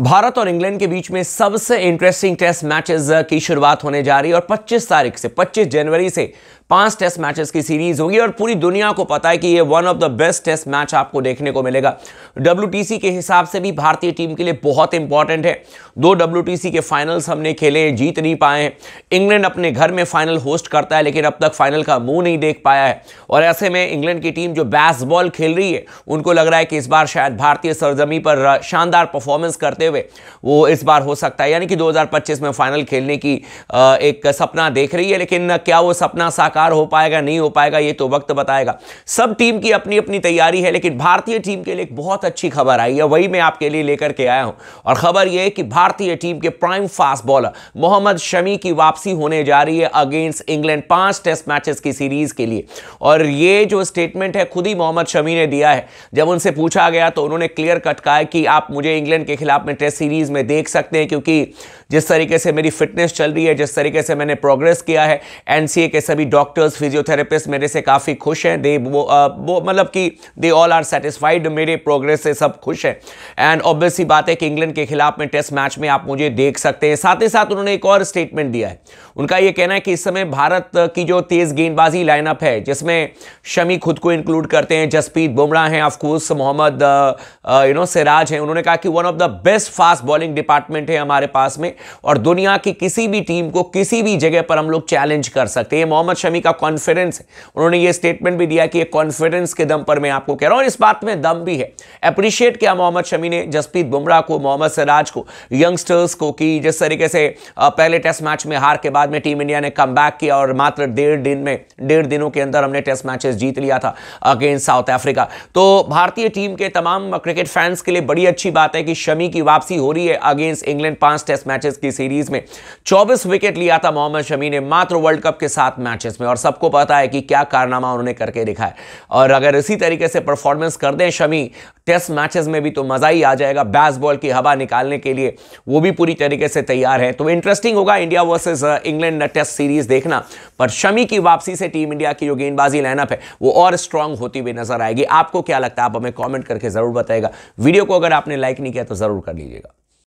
भारत और इंग्लैंड के बीच में सबसे इंटरेस्टिंग टेस्ट मैचेस की शुरुआत होने जा रही है और 25 तारीख से 25 जनवरी से पांच टेस्ट मैचेस की सीरीज होगी और पूरी दुनिया को पता है कि ये one of the best test match आपको देखने को मिलेगा डब्ल्यू के हिसाब से भी भारतीय टीम के लिए बहुत इंपॉर्टेंट है दो डब्ल्यू के फाइनल्स हमने खेले जीत नहीं पाए हैं इंग्लैंड अपने घर में फाइनल होस्ट करता है लेकिन अब तक फाइनल का मुंह नहीं देख पाया है और ऐसे में इंग्लैंड की टीम जो बैस खेल रही है उनको लग रहा है कि इस बार शायद भारतीय सरजमी पर uh, शानदार परफॉर्मेंस करते होते हुए वो इस बार हो सकता है यानी कि 2025 में फाइनल खेलने की एक सपना देख रही है लेकिन क्या वो सपना साकार हो पाएगा नहीं हो पाएगा ये तो वक्त बताएगा सब टीम की अपनी अपनी तैयारी है लेकिन भारतीय टीम के लिए एक बहुत अच्छी खबर आई है वही मैं आपके लिए लेकर के आया हूँ और खबर यह है कि भारतीय टीम के prime fast bowler Mohammed Shami की वापसी होने जा रही है अगेंस्ट इंग्लैंड पांच टेस्ट मैचेस की सीरीज के लिए और ये जो स्टेटमेंट है खुद ही मोहम्मद शमी ने दिया है जब उनसे पूछा गया तो उन्होंने क्लियर कट कहा कि आप मुझे इंग्लैंड के खिलाफ अपने टेस्ट सीरीज़ में देख सकते हैं क्योंकि जिस तरीके से मेरी फिटनेस चल रही है जिस तरीके से मैंने प्रोग्रेस किया है एन के सभी डॉक्टर्स फिजियोथेरेपिस्ट मेरे से काफ़ी खुश हैं दे वो वो मतलब कि दे ऑल आर सेटिस्फाइड मेरे प्रोग्रेस से सब खुश हैं एंड ऑब्वियसली बात है कि इंग्लैंड के खिलाफ में टेस्ट मैच में आप मुझे देख सकते हैं साथ ही साथ उन्होंने एक और स्टेटमेंट दिया है उनका यह कहना है कि इस समय भारत की जो तेज़ गेंदबाजी लाइनअप है जिसमें शमी खुद को इंक्लूड करते हैं जसप्रीत बुमराह हैं of course Mohammed you know Siraj हैं उन्होंने कहा कि one of the best best fast bowling department है हमारे पास में और दुनिया की किसी भी टीम को किसी भी जगह पर हम लोग चैलेंज कर सकते हैं मोहम्मद शमी का कॉन्फिडेंस है उन्होंने ये स्टेटमेंट भी दिया कि ये कॉन्फिडेंस के दम पर मैं आपको कह रहा हूं और इस बात में दम भी है अप्रिशिएट किया मोहम्मद शमी ने जसप्रीत बुमराह को मोहम्मद सराज को यंगस्टर्स को कि जिस तरीके से पहले टेस्ट मैच में हार के बाद में टीम इंडिया ने कम किया और मात्र डेढ़ दिन में डेढ़ दिनों के अंदर हमने टेस्ट मैचेस जीत लिया था अगेंस्ट साउथ अफ्रीका तो भारतीय टीम के तमाम क्रिकेट फैंस के लिए बड़ी अच्छी बात है कि शमी की वापसी हो रही है अगेंस्ट इंग्लैंड पांच टेस्ट मैचेस की सीरीज में 24 विकेट लिया था मोहम्मद शमी ने मात्र वर्ल्ड कप के सात मैचेस में और सबको पता है कि क्या कारनामा उन्होंने करके दिखा है और अगर इसी तरीके से परफॉर्मेंस कर दें शमी टेस्ट मैचेस में भी तो मज़ा ही आ जाएगा बैस बॉल की हवा निकालने के लिए वो भी पूरी तरीके से तैयार है तो इंटरेस्टिंग होगा India versus England test series देखना पर शमी की वापसी से टीम इंडिया की जो गेंदबाजी लाइनअप है वो और स्ट्रांग होती हुई नजर आएगी आपको क्या लगता है आप हमें कॉमेंट करके ज़रूर बताएगा वीडियो को अगर आपने लाइक नहीं किया तो ज़रूर कर लीजिएगा